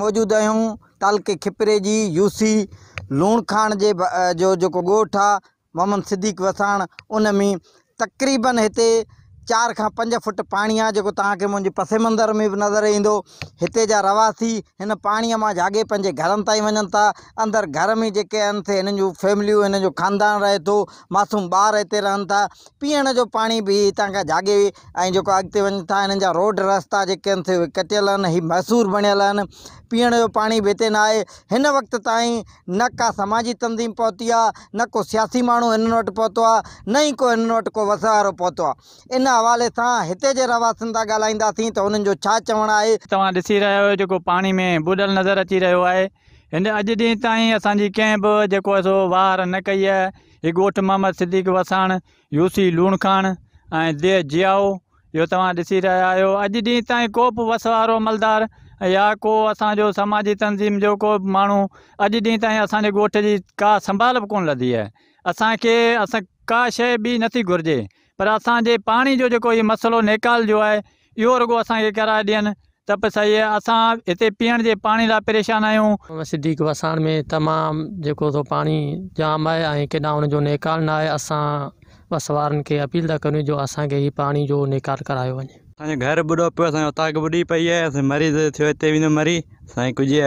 मौजूद मौजूदु आहियूं तालके खिपरे जी यूसी लूण खान जे जो जेको ॻोठु आहे मोहम्मद सिद्दीक वसाण उन में तक़रीबन इतने चार का पंज फुट पानी आहे जेको तव्हांखे मुंहिंजे पसे मंदर में भी नज़र इंद इत जा रवासी इन पानी में जागे पैं घर ताईं वञनि था अंदरि घर में जे आहिनि से हिननि जूं फैमिलियूं जो ख़ानदान रहे तो मासूम बार इतने रहन था पीण जो पानी भी हितां खां जाॻे ऐं जेको अॻिते वञनि था हिननि जा रोड रस्ता जेके आहिनि कटियल आहिनि मैसूर बणियल पीण जो पानी भी इतने ना इन वक्त वक़्तु न का समाजी तंज़ीम पौती न को सियासी मूँ इन वटि पहुतो न ही को इन वटि को वसारो पहुतो आहे इन हवाले से इतने के रवासन सां ॻाल्हाईंदासीं तो उन्हनि जो छा चवणु आहे तव्हां ॾिसी रहिया में ॿुॾल नज़र अची रो है हिन अॼु ॾींहुं ताईं असांजी कंहिं सो वार न कई है हीउ ॻोठु मोहम्मद सिद्दीक वसाण यूसी लूणखान ऐं दे जियाओ यो तव्हां ॾिसी रहिया आहियो अॼु को वसवारो मलदार या को असो समाजी तंज़ीम जो को बि माण्हू अॼु ॾींहुं ताईं असांजे ॻोठ का संभाल भी को लधी आहे असांखे असां का शइ बि नथी पर असांजे पानी जो जेको इहो मसइलो नेकाल जो है यो रुगो असांखे करा दियन त बसि इहे असां हिते पीअण जे पाणी लाइ परेशान आहियूं सिधी वसाण में तमाम जो सो पाणी जाम है ऐं केॾांहुं नेकाल ना आहे असां बसि वारनि खे अपील था कयूं जो असांखे हीउ पाणी जो नेकार करायो वञे असांजो घरु ॿुढो पियो असांजो उताक ॿुॾी पई मरीज़ थियो हिते वेंदो मरी साईं कुझु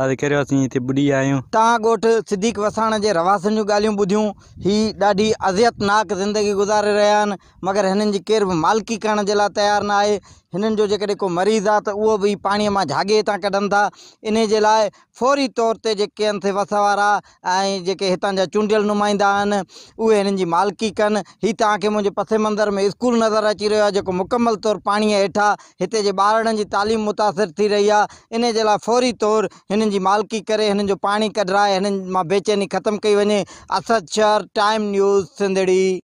असीं हिते ॿुॾी आहियूं तव्हां ॻोठु वसाण जे रवासनि जूं ॻाल्हियूं ॿुधियूं ही ॾाढी अज़ियतनाक ज़िंदगी गुज़ारे रहिया आहिनि मगरि हिननि जी केर बि मालिकी करण जे लाइ तयारु न आहे इन जो जो मरीज़ आ पानी उहो बि पाणीअ मां था इन लाइ फौरी तौर ते जे आहिनि वस वारा ऐं जेके हितां जा चूंडियल मालिकी कन हीउ तक मुझे पसे मंदिर में स्कूल नज़र अची रो आहे जेको मुकमल तौरु पाणीअ हेठां हिते तालीम मुतासिर थी रही है इन जे फौरी तौर इन मालिकी करे पानी कढ़ाए इन बेचैनी खत्म कई वे असद शहर टाइम न्यूज़ सिंधड़ी